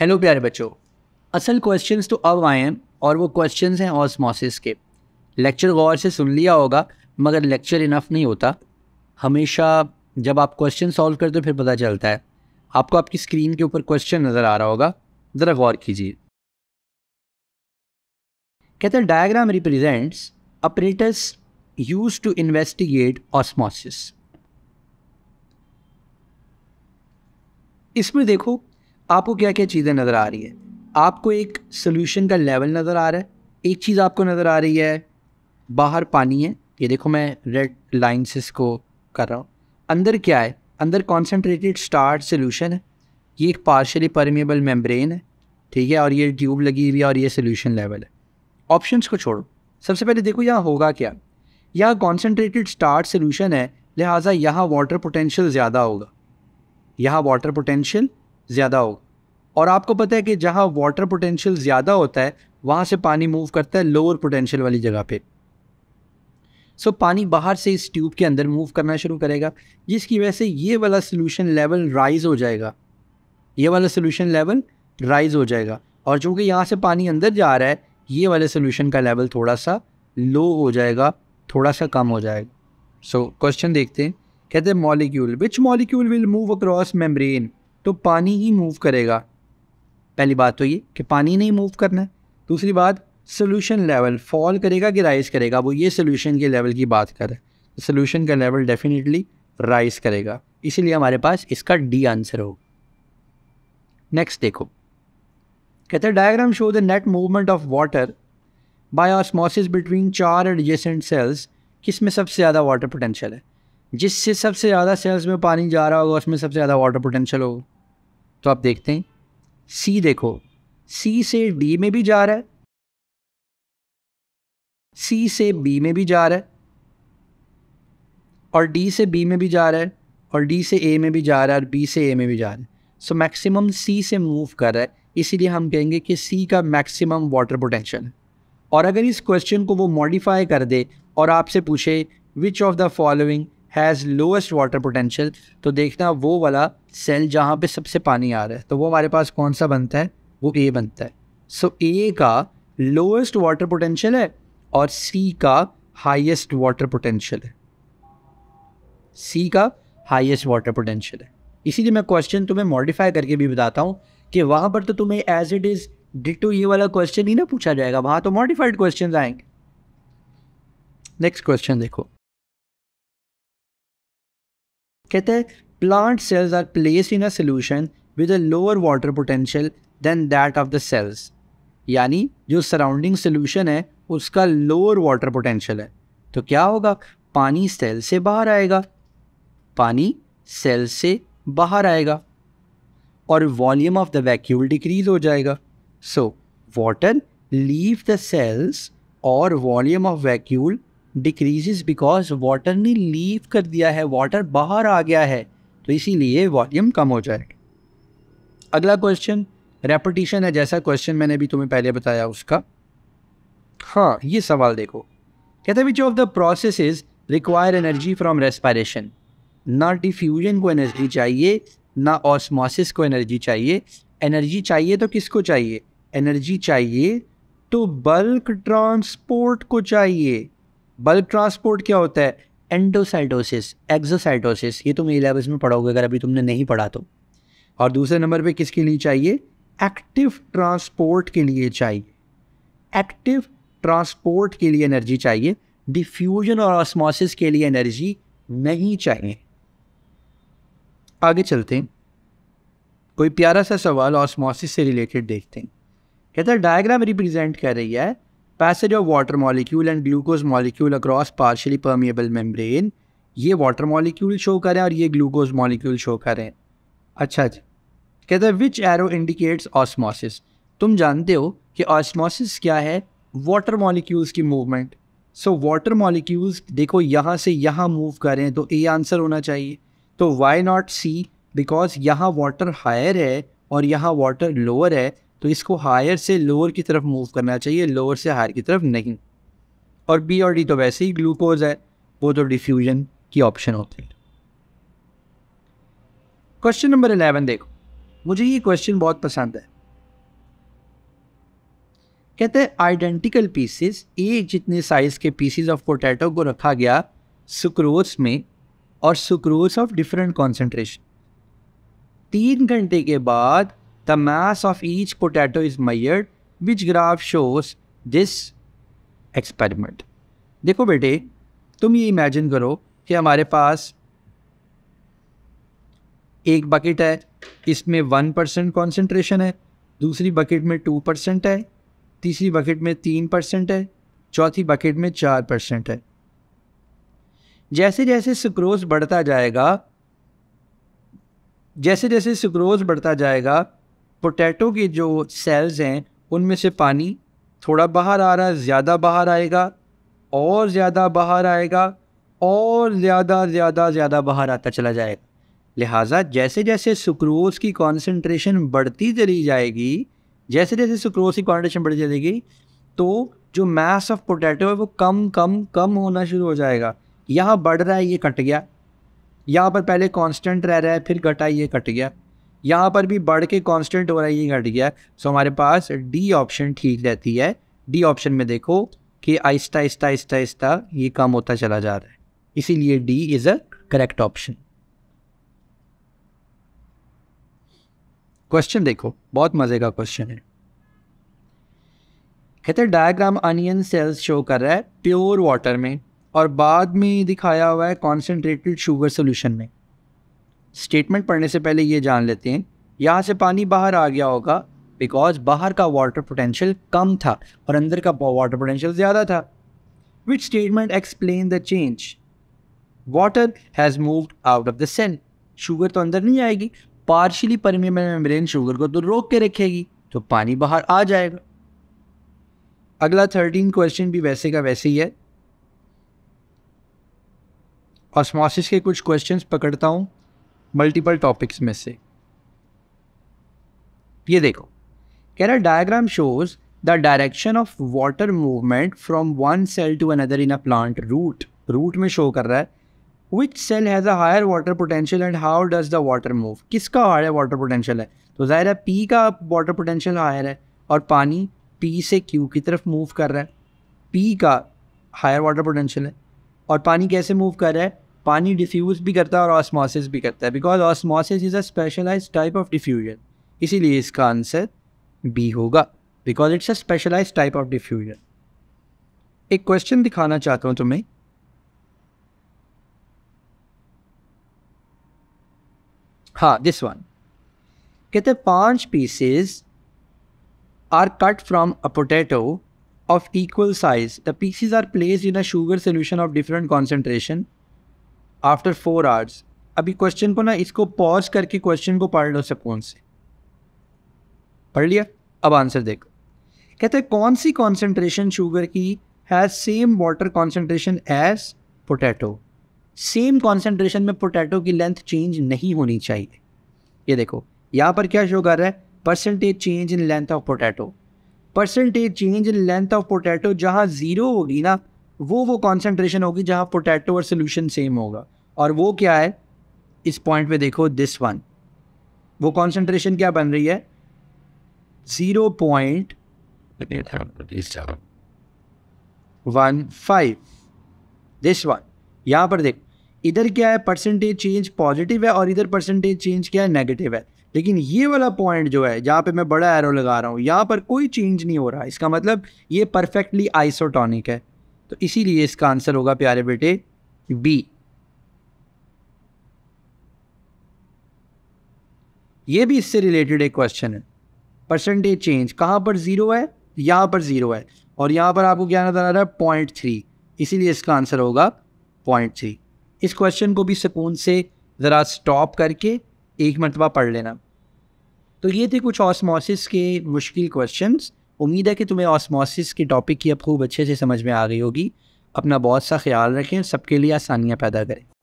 Hello प्यारे बच्चों असल क्वेश्चंस तो अब आए हैं और वो क्वेश्चंस हैं ऑस्मोसिस के लेक्चर गौर से सुन लिया होगा मगर लेक्चर इनफ नहीं होता हमेशा जब आप क्वेश्चन सॉल्व करते हो फिर पता चलता है आपको आपकी स्क्रीन के ऊपर क्वेश्चन नज़र आ रहा होगा ज़रा गौर कीजिए कहते हैं diagram represents apparatus use to investigate osmosis इसमें देखो आपको क्या क्या चीज़ें नज़र आ रही है आपको एक सोल्यूशन का लेवल नज़र आ रहा है एक चीज़ आपको नज़र आ रही है बाहर पानी है ये देखो मैं रेड लाइन से इसको कर रहा हूँ अंदर क्या है अंदर कॉन्सेंट्रेटेड स्टार्ट सोल्यूशन है ये एक पार्शली परमेबल मेम्ब्रेन है ठीक है और ये ट्यूब लगी हुई है और ये सोल्यूशन लेवल है ऑप्शंस को छोड़ो सबसे पहले देखो यहाँ होगा क्या यहाँ कॉन्सेंट्रेटेड स्टार्ट सोल्यूशन है लिहाजा यहाँ वाटर पोटेंशियल ज़्यादा होगा यहाँ वाटर पोटेंशियल ज़्यादा होगा और आपको पता है कि जहाँ वाटर पोटेंशियल ज़्यादा होता है वहाँ से पानी मूव करता है लोअर पोटेंशियल वाली जगह पे सो so, पानी बाहर से इस ट्यूब के अंदर मूव करना शुरू करेगा जिसकी वजह से ये वाला सोल्यूशन लेवल राइज हो जाएगा ये वाला सोल्यूशन लेवल राइज हो जाएगा और चूँकि यहाँ से पानी अंदर जा रहा है ये वाले सोल्यूशन का लेवल थोड़ा सा लो हो जाएगा थोड़ा सा कम हो जाएगा सो so, क्वेश्चन देखते हैं कहते हैं molecule which molecule will move across membrane तो पानी ही मूव करेगा पहली बात तो ये कि पानी नहीं मूव करना है दूसरी बात सोल्यूशन लेवल फॉल करेगा कि राइज करेगा वो ये सोल्यूशन के लेवल की बात कर सोल्यूशन तो का लेवल डेफिनेटली राइज करेगा इसीलिए हमारे पास इसका डी आंसर होगा नेक्स्ट देखो कहते हैं diagram show the net movement of water by osmosis between चार एडजेसेंट सेल्स किस में सबसे ज़्यादा वाटर पोटेंशियल है जिससे सबसे ज़्यादा सेल्स में पानी जा रहा होगा उसमें सबसे ज़्यादा वाटर पोटेंशियल होगा तो आप देखते हैं सी देखो सी से डी में भी जा रहा है सी से बी में भी जा रहा है और डी से बी में भी जा रहा है और डी से ए में भी जा रहा है और बी से ए में भी जा रहा है सो मैक्सिमम सी से मूव कर रहा है इसीलिए हम कहेंगे कि सी का मैक्सिमम वाटर पोटेंशियल है और अगर इस क्वेश्चन को वो मॉडिफाई कर दे और आपसे पूछे which of the following has lowest water potential तो देखना वो वाला सेल जहाँ पे सबसे पानी आ रहा है तो वो हमारे पास कौन सा बनता है वो ए बनता है सो so, ए का लोएस्ट वाटर पोटेंशियल है और सी का हाइएस्ट वाटर पोटेंशियल है सी का हाइएस्ट वाटर पोटेंशियल है इसीलिए मैं क्वेश्चन तुम्हें मॉडिफाई करके भी बताता हूँ कि वहाँ पर तो तुम्हें एज इट इज़ डिटो ये वाला क्वेश्चन ही ना पूछा जाएगा वहाँ तो मॉडिफाइड क्वेश्चन आएंगे नेक्स्ट क्वेश्चन देखो कहते हैं plant cells are place in a solution with a lower water potential than that of the cells यानी जो सराउंडिंग सोल्यूशन है उसका लोअर वाटर पोटेंशियल है तो क्या होगा पानी सेल से बाहर आएगा पानी सेल से बाहर आएगा और volume of the vacuole decrease हो जाएगा so water leave the cells और volume of vacuole decreases because water ने लीव कर दिया है वाटर बाहर आ गया है तो इसीलिए वॉल्यूम कम हो जाएगा अगला क्वेश्चन रेपटिशन है जैसा क्वेश्चन मैंने भी तुम्हें पहले बताया उसका हाँ ये सवाल देखो कहते which of the process require energy from respiration ना डिफ्यूजन को एनर्जी चाहिए ना ऑस्मोसिस को एनर्जी चाहिए एनर्जी चाहिए तो किसको चाहिए एनर्जी चाहिए तो बल्क ट्रांसपोर्ट को चाहिए बल्क ट्रांसपोर्ट क्या होता है एंडोसाइटोसिस एक्सोसाइटोसिस ये तुम ए लेवल्स में पढ़ोगे अगर अभी तुमने नहीं पढ़ा तो और दूसरे नंबर पे किसके लिए चाहिए एक्टिव ट्रांसपोर्ट के लिए चाहिए एक्टिव ट्रांसपोर्ट के लिए एनर्जी चाहिए डिफ्यूजन और ऑस्मोसिस के लिए एनर्जी नहीं चाहिए आगे चलते हैं कोई प्यारा सा सवाल ऑस्मोसिस से रिलेटेड देखते हैं कहता है डायग्राम रिप्रेजेंट कर रही है Passage of water molecule and glucose molecule across partially permeable membrane. ये water molecule show करें और ये glucose molecule show करें अच्छा जी कहते हैं विच एरो इंडिकेट्स ऑस्मोसिस तुम जानते हो कि ऑस्मोसिस क्या है वाटर मॉलिक्यूल्स की मूवमेंट सो वाटर मॉलिक्यूल्स देखो यहाँ से यहाँ मूव करें तो ए आंसर होना चाहिए तो वाई नॉट सी बिकॉज यहाँ वाटर हायर है और यहाँ वाटर लोअर है तो इसको हायर से लोअर की तरफ मूव करना चाहिए लोअर से हायर की तरफ नहीं और बी और डी तो वैसे ही ग्लूकोज है वो तो डिफ्यूजन की ऑप्शन होती है क्वेश्चन नंबर एलेवन देखो मुझे ये क्वेश्चन बहुत पसंद है कहते हैं आइडेंटिकल पीसेस एक जितने साइज़ के पीसेस ऑफ पोटैटो को रखा गया सुक्रोज में और सुक्रोज ऑफ डिफरेंट कॉन्सेंट्रेशन तीन घंटे के बाद The mass of each potato is measured, which graph shows this experiment. देखो बेटे तुम ये इमेजिन करो कि हमारे पास एक बकेट है इसमें वन परसेंट कॉन्सेंट्रेशन है दूसरी बकेट में टू परसेंट है तीसरी बकेट में तीन परसेंट है चौथी बकेट में चार परसेंट है जैसे जैसे सुक्रोज बढ़ता जाएगा जैसे जैसे सुक्रोज बढ़ता जाएगा पोटैटो के जो सेल्स हैं उनमें से पानी थोड़ा बाहर आ रहा है ज़्यादा बाहर आएगा और ज़्यादा बाहर आएगा और ज़्यादा ज़्यादा ज़्यादा बाहर आता चला जाएगा लिहाजा जैसे जैसे सुक्रोज की कॉन्सेंट्रेशन बढ़ती चली जाएगी जैसे जैसे सुक्रोज की कॉन्सेंट्रेशन बढ़ती जाएगी तो जो मैस ऑफ पोटैटो है वो कम कम कम होना शुरू हो जाएगा यहाँ बढ़ रहा है ये कट गया यहाँ पर पहले कांस्टेंट रह रहा है फिर घटा ये कट गया यहाँ पर भी बढ़ के कॉन्स्टेंट हो रहा है ये घट गया सो हमारे पास डी ऑप्शन ठीक रहती है डी ऑप्शन में देखो कि आहिस्ता आहिस्ता आहिस्ता आहिस्ता ये कम होता चला जा रहा है इसीलिए D is a correct option question देखो बहुत मज़े का क्वेश्चन है कहते हैं डायग्राम अनियन सेल्स शो कर रहा है प्योर वाटर में और बाद में दिखाया हुआ है कॉन्सेंट्रेटेड शुगर सोल्यूशन में स्टेटमेंट पढ़ने से पहले ये जान लेते हैं यहाँ से पानी बाहर आ गया होगा बिकॉज बाहर का वाटर पोटेंशियल कम था और अंदर का वाटर पोटेंशियल ज़्यादा था which statement explain the change water has moved out of the cell sugar तो अंदर नहीं आएगी पार्शली परमिएबल मेम्ब्रेन शुगर को तो रोक के रखेगी तो पानी बाहर आ जाएगा अगला थर्टीन क्वेश्चन भी वैसे का वैसे ही है ऑस्मोसिस के कुछ क्वेश्चंस पकड़ता हूँ मल्टीपल टॉपिक्स में से ये देखो कह रहा diagram shows the direction of water movement from one cell to another in a plant root root में शो कर रहा है which cell has a higher water potential and how does the water move किसका higher water potential है तो ज़ाहिर है P का वाटर पोटेंशियल हायर है और पानी पी से क्यू की तरफ मूव कर रहा है पी का हायर वाटर पोटेंशियल है और पानी कैसे मूव कर रहा है पानी डिफ्यूज़ भी करता है और ऑस्मोसिस भी करता है because osmosis is a specialise type of diffusion इसीलिए इसका आंसर बी होगा because it's a specialise type of diffusion एक क्वेश्चन दिखाना चाहता हूँ तुम्हें हाँ दिस वन कहते पांच pieces are cut from a potato of equal size the pieces are place in a sugar solution of different concentration after four hours अभी question को ना इसको पॉज करके क्वेश्चन को पढ़ लो कौन से पढ़ लिया अब आंसर देखो कहते हैं कौन सी कॉन्सेंट्रेशन शुगर की has same water concentration as potato same concentration में पोटैटो की लेंथ चेंज नहीं होनी चाहिए ये देखो यहाँ पर क्या शो कर रहा है percentage change in length of potato percentage change in length of potato जहाँ ज़ीरो होगी ना वो वो कॉन्सेंट्रेशन होगी जहाँ पोटैटो और सोल्यूशन सेम होगा और वो क्या है इस पॉइंट पे देखो दिस वन वो कॉन्सेंट्रेशन क्या बन रही है zero point one five this one यहाँ पर देख इधर क्या है परसेंटेज चेंज पॉजिटिव है और इधर परसेंटेज चेंज क्या है नेगेटिव है लेकिन ये वाला पॉइंट जो है जहाँ पे मैं बड़ा एरो लगा रहा हूँ यहाँ पर कोई चेंज नहीं हो रहा इसका मतलब ये परफेक्टली आइसोटॉनिक है तो इसीलिए इसका आंसर होगा प्यारे बेटे बी ये भी इससे रिलेटेड एक क्वेश्चन है परसेंटेज चेंज कहाँ पर ज़ीरो है यहाँ पर ज़ीरो है और यहाँ पर आपको क्या नज़र आ रहा है पॉइंट थ्री इसीलिए इसका आंसर होगा पॉइंट थ्री इस क्वेश्चन को भी सुकून से ज़रा स्टॉप करके एक मरतबा पढ़ लेना तो ये थे कुछ ऑस्मोसिस के मुश्किल क्वेश्चंस उम्मीद है कि तुम्हें ऑस्मोसिस की टॉपिक की अब खूब अच्छे से समझ में आ गई होगी अपना बहुत सा ख्याल रखें सबके लिए आसानियाँ पैदा करें